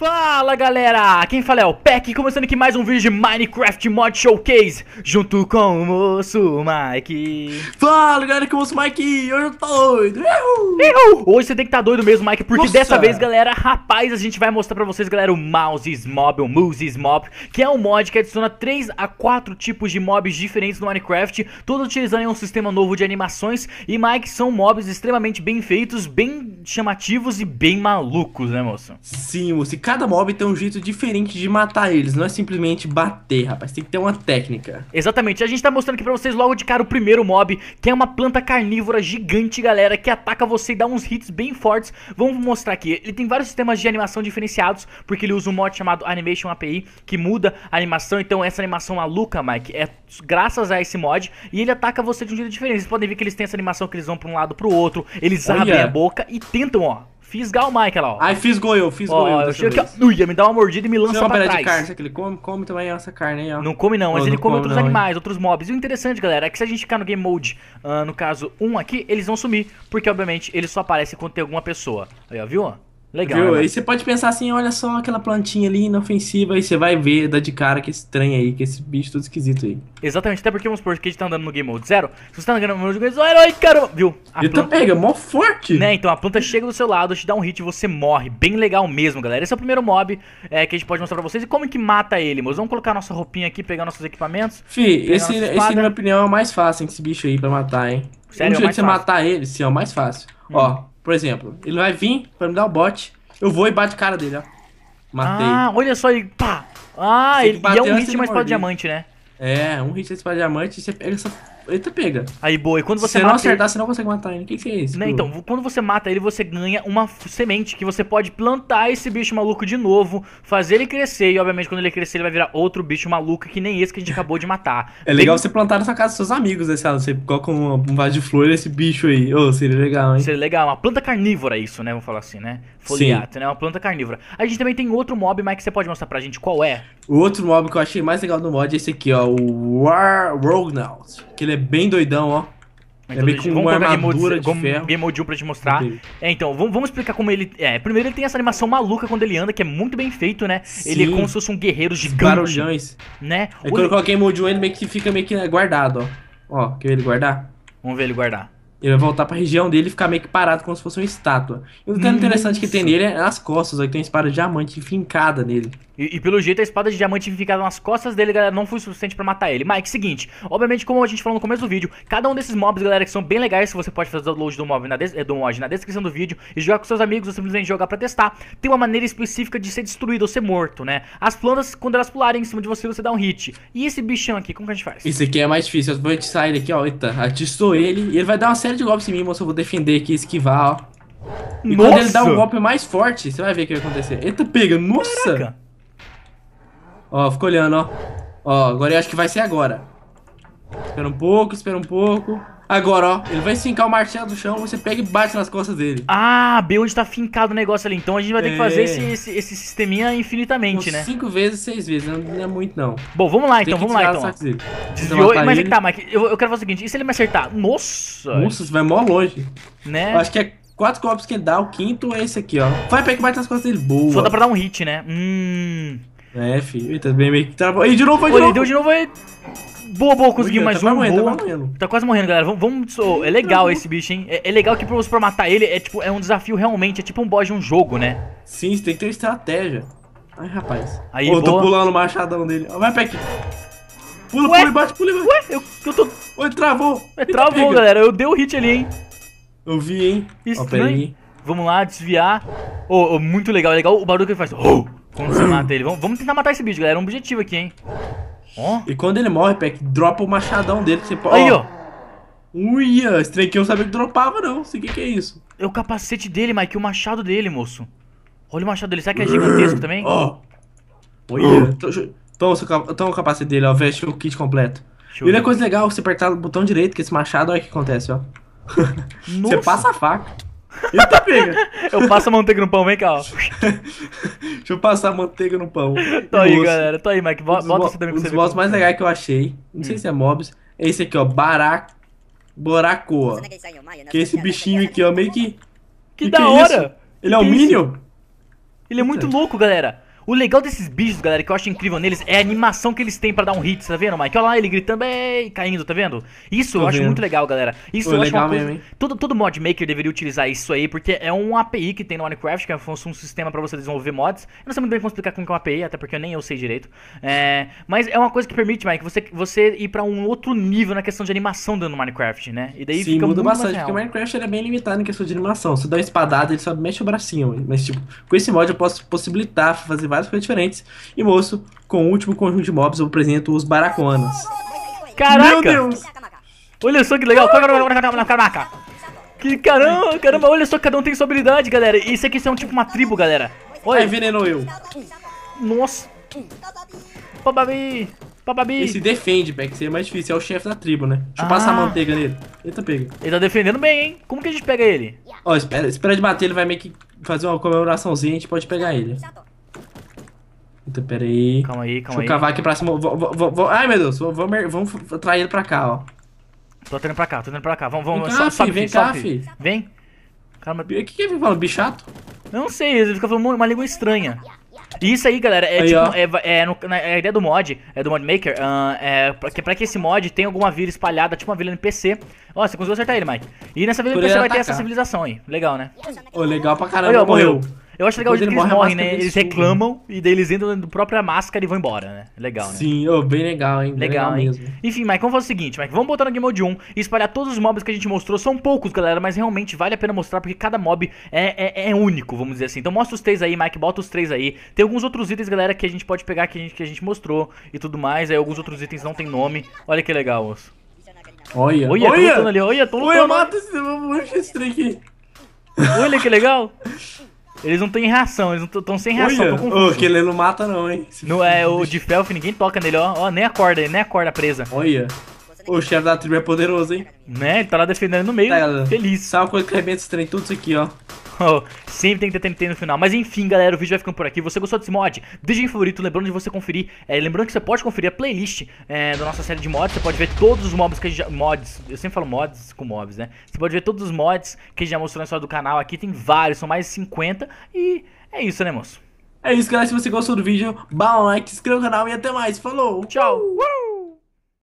Fala galera, quem fala é o Peck, começando aqui mais um vídeo de Minecraft Mod Showcase, junto com o moço Mike. Fala galera, que é o moço Mike, hoje eu tô doido. Uhul. Hoje você tem que estar tá doido mesmo, Mike, porque Nossa. dessa vez, galera, rapaz, a gente vai mostrar pra vocês, galera, o Mouse Mob, o Mouses Mob, que é um mod que adiciona 3 a 4 tipos de mobs diferentes no Minecraft, todos utilizando um sistema novo de animações, e Mike, são mobs extremamente bem feitos, bem chamativos e bem malucos, né moço? Sim, moço, e cada mob tem um jeito diferente de matar eles, não é simplesmente bater, rapaz, tem que ter uma técnica. Exatamente, a gente tá mostrando aqui pra vocês logo de cara o primeiro mob, que é uma planta carnívora gigante, galera, que ataca você e dá uns hits bem fortes. Vamos mostrar aqui, ele tem vários sistemas de animação diferenciados, porque ele usa um mod chamado Animation API, que muda a animação, então essa animação maluca, Mike, é graças a esse mod, e ele ataca você de um jeito diferente. Vocês podem ver que eles têm essa animação que eles vão pra um lado pro outro, eles Olha. abrem a boca e tentam, ó, Fisgar o Michael lá, ó. Ai, fisgou eu, fisgou gol eu. Eu que eu... Ui, me dá uma mordida e me lança Tem uma pra trás. de carne, será que ele come? Come também então essa carne aí, ó. Não come não, mas não, ele não come, come outros não, animais, hein? outros mobs. E o interessante, galera, é que se a gente ficar no game mode, uh, no caso um aqui, eles vão sumir. Porque, obviamente, eles só aparecem quando tem alguma pessoa. Aí, ó, viu? Legal. Viu? Né? Aí você pode pensar assim, olha só aquela plantinha ali inofensiva, e você vai ver, dá de cara que esse aí, que esse bicho todo esquisito aí. Exatamente, até porque vamos supor que a gente tá andando no Game Mode Zero, se você tá andando no Game Mode Zero, herói, cara, viu? A então pega, mó forte. Né, então a planta chega do seu lado, te dá um hit e você morre, bem legal mesmo, galera. Esse é o primeiro mob é, que a gente pode mostrar pra vocês, e como é que mata ele, moço? Vamos colocar nossa roupinha aqui, pegar nossos equipamentos. Fi, esse, esse na minha opinião é o mais fácil, hein, esse bicho aí pra matar, hein. Sério, um é jeito de você fácil. matar ele, sim, é o mais fácil. Hum. Ó, por exemplo, ele vai vir pra me dar o bot. Eu vou e bato a cara dele, ó. Matei. Ah, olha só, ele. Pá! Ah, ele, e é um hit mais pra diamante, né? É, um hit mais pra diamante e você pega essa ele pega. Aí, boa. E quando você Se não acertar, ele... você não consegue matar ele. O que, que é isso? Né, então, quando você mata ele, você ganha uma semente que você pode plantar esse bicho maluco de novo, fazer ele crescer. E, obviamente, quando ele crescer, ele vai virar outro bicho maluco que nem esse que a gente acabou de matar. É legal Bem... você plantar na sua casa dos seus amigos, né? Você coloca um, um vaso de flor esse bicho aí. Ô, oh, seria legal, hein? Seria legal. Uma planta carnívora, isso, né? Vamos falar assim, né? sim né? Uma planta carnívora. A gente também tem outro mob, mas que você pode mostrar pra gente qual é? O outro mob que eu achei mais legal do mod é esse aqui, ó. O War Rognaut. Que ele é bem doidão, ó. Então, é meio com uma armadura de, de ferro. Emoji pra te mostrar. Entendi. É, então, vamos, vamos, explicar como ele... É, primeiro ele tem essa animação maluca quando ele anda, que é muito bem feito, né? Sim. Ele é como se fosse um guerreiro gigante. Barulhões. Né? É quando ele... eu coloquei Emoji ele meio que fica meio que guardado, ó. Ó, quer ver ele guardar? Vamos ver ele guardar. Ele vai voltar pra região dele e ficar meio que parado como se fosse uma estátua. E o detalhe hum, interessante que tem nele é nas costas, ó, que tem uma espada de diamante fincada nele. E, e, pelo jeito a espada de diamante ficava nas costas dele, galera, não foi suficiente pra matar ele. Mike, seguinte, obviamente como a gente falou no começo do vídeo, cada um desses mobs, galera, que são bem legais, você pode fazer o download do mod na, é, do mod na descrição do vídeo e jogar com seus amigos ou simplesmente jogar pra testar, tem uma maneira específica de ser destruído ou ser morto, né? As plantas, quando elas pularem em cima de você, você dá um hit. E esse bichão aqui, como que a gente faz? Esse aqui é mais difícil, as vou saem ele aqui, ó, eita, atiçou ele e ele vai dar uma série de golpes em mim, moço, eu vou defender aqui, esquivar, ó. E Nossa. quando ele dá um golpe mais forte, você vai ver o que vai acontecer. Eita, pega, nossa! Caraca. Ó, fica olhando, ó. Ó, agora eu acho que vai ser agora. Espera um pouco, espera um pouco. Agora, ó, ele vai fincar o martelo do chão, você pega e bate nas costas dele. Ah, B onde tá fincado o negócio ali. Então a gente vai ter que fazer é. esse, esse, esse sisteminha infinitamente, Uns né? Cinco vezes, seis vezes, não é muito não. Bom, vamos lá Tem então, vamos lá então. Desviou, mas é que tá, Mike, é eu, eu quero fazer o seguinte, e se ele me acertar? Nossa! Nossa, você vai mó longe. Né? Eu acho que é quatro copos que ele dá, o quinto é esse aqui, ó. Vai, pega e bate nas costas dele, boa. Só dá pra dar um hit, né? Hum... É, filho. Eita, bem meio que travou. Aí, de novo, vai de novo. deu de novo, aí. É boa, boa, conseguimos mais tá um. Morrendo, boa. Tá, morrendo. tá quase morrendo, galera. Vamos. vamos oh, é legal esse bicho, hein? É, é, legal que pra, você matar ele é tipo é um desafio realmente. É tipo um boss de um jogo, né? Sim, você tem que ter estratégia. Ai, rapaz. Aí, Pô, eu tô pulando o machadão dele. Vai, Peck. Pula, Ué? pula e bate, pula e bate. Ué, eu, eu tô. Oi, travou. É, travou, pega. galera. Eu dei o hit ali, hein? Eu vi, hein? Estranho. Ó, Vamos lá, desviar. Oh, oh, muito legal, é legal o barulho que ele faz. Oh! você mata ele? Vamos, vamos tentar matar esse bicho, galera. É um objetivo aqui, hein? Ó. E quando ele morre, Peck, dropa o machadão dele que você Aí, ó. Uia, esse trem eu não sabia que dropava, não. Sei o que, que é isso. É o capacete dele, Mike, o machado dele, moço. Olha o machado dele, será que é gigantesco também? Ó. Oh. Uia. Toma, então, seu, toma então, o capacete dele, ó. Veste o kit completo. E uma coisa legal, você apertar o botão direito, que esse machado, olha o que acontece, ó. Nossa. Você passa a faca. Eita, pega. eu passo a manteiga no pão, vem cá, ó. Deixa eu passar manteiga no pão. Tô e aí, galera. Tô aí, Mike. Bota isso também pra você Um dos mais é. legais que eu achei, não sei hum. se é mobs, é esse aqui, ó. Barac... Boracoa. Que é esse bichinho aqui, ó. Meio que... Que, que da é hora! É Ele é o é Minion? Ele é muito então. louco, galera. O legal desses bichos, galera, que eu acho incrível neles é a animação que eles têm pra dar um hit, tá vendo, Mike? Olha lá ele gritando e caindo, tá vendo? Isso eu acho muito legal, galera. Isso Pô, eu acho uma coisa... Mesmo, todo, todo mod maker deveria utilizar isso aí, porque é um API que tem no Minecraft, que é um sistema pra você desenvolver mods. Eu não sei muito bem como explicar como é um API, até porque eu nem eu sei direito. É... Mas é uma coisa que permite, Mike, você, você ir pra um outro nível na questão de animação dentro do Minecraft, né? E daí Sim, fica muda bastante, porque o Minecraft era é bem limitado em questão de animação. Você dá uma espadada, ele só mexe o bracinho. Mas, tipo, com esse mod eu posso possibilitar fazer várias coisas diferentes. E moço, com o último conjunto de mobs, eu apresento os Baraconas. Caraca! Meu Deus! Olha só que legal! Caraca! Que caramba, caramba, olha só, cada um tem sua habilidade, galera. Isso aqui é um tipo uma tribo, galera. Olha. Aí venenou eu. Nossa. Pababi. Pababi. Ele se defende, Beck. Seria mais difícil. É o chefe da tribo, né? Deixa eu ah. passar a ah. manteiga nele. Eita, tá pega. Ele tá defendendo bem, hein? Como que a gente pega ele? Ó, espera, espera de bater. Ele vai meio que fazer uma comemoraçãozinha. A gente pode pegar ele. Puta, pera aí. Calma aí, calma aí. Deixa eu cavar aqui pra cima. Vou, vou, vou, ai, meu Deus, vamos, vamos trair ele pra cá, ó. Tô atraindo pra cá, tô indo pra cá. Vamos, vamos. Vem cá, vem filho, cá, sobe, Vem. Calma. O que que é ele fala? Bichato? Não sei, ele fica falando uma língua estranha. Isso aí, galera, é, aí, tipo, é, é, no, na, é a ideia do mod, é do mod maker, uh, ah, é pra que, pra que esse mod tenha alguma vila espalhada, tipo uma vila NPC. Ó, você conseguiu acertar ele, Mike. E nessa vila NPC vai atacar. ter essa civilização aí. Legal, né? Ô, oh, legal pra caramba, Olha, morreu. morreu. Eu acho legal o jeito que eles é morrem, né? Eles reclamam e daí eles entram dentro da própria máscara e vão embora, né? Legal, né? Sim, oh, bem legal, hein? Bem legal, legal hein? mesmo. Enfim, Mike, vamos fazer o seguinte, Mike, vamos botar no Game Mode 1 e espalhar todos os mobs que a gente mostrou. São poucos, galera, mas realmente vale a pena mostrar porque cada mob é, é, é único, vamos dizer assim. Então mostra os três aí, Mike, bota os três aí. Tem alguns outros itens, galera, que a gente pode pegar que a gente, que a gente mostrou e tudo mais. Aí alguns outros itens não tem nome. Olha que legal, osso. Olha, olha, olha, tô ali, olha, tô lutando. Olha, mata esse, esse trem aqui. Olha que legal. Eles não têm reação, eles estão sem reação. Ô, que ele não mata não, hein? Não é o de Felf, ninguém toca nele, ó. Ó, nem acorda, nem acorda presa. Olha. O chefe da tribo é poderoso, hein? Né? Ele tá lá defendendo no meio, tá, feliz. Sabe uma coisa que arrebenta esse trem, tudo isso aqui, ó. Oh, sempre tem que ter TNT no final. Mas enfim, galera, o vídeo vai ficando por aqui. Você gostou desse mod? Deixa em favorito, lembrando de você conferir. É, lembrando que você pode conferir a playlist é, da nossa série de mods. Você pode ver todos os mobs que a gente já... Mods, eu sempre falo mods com mobs, né? Você pode ver todos os mods que a gente já mostrou na história do canal aqui. Tem vários, são mais de 50. E é isso, né, moço? É isso, galera. Se você gostou do vídeo, dá um like, se inscreva no canal e até mais. Falou! Tchau! Uh!